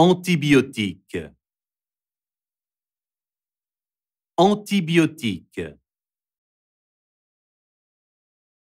Antibiotique. Antibiotique.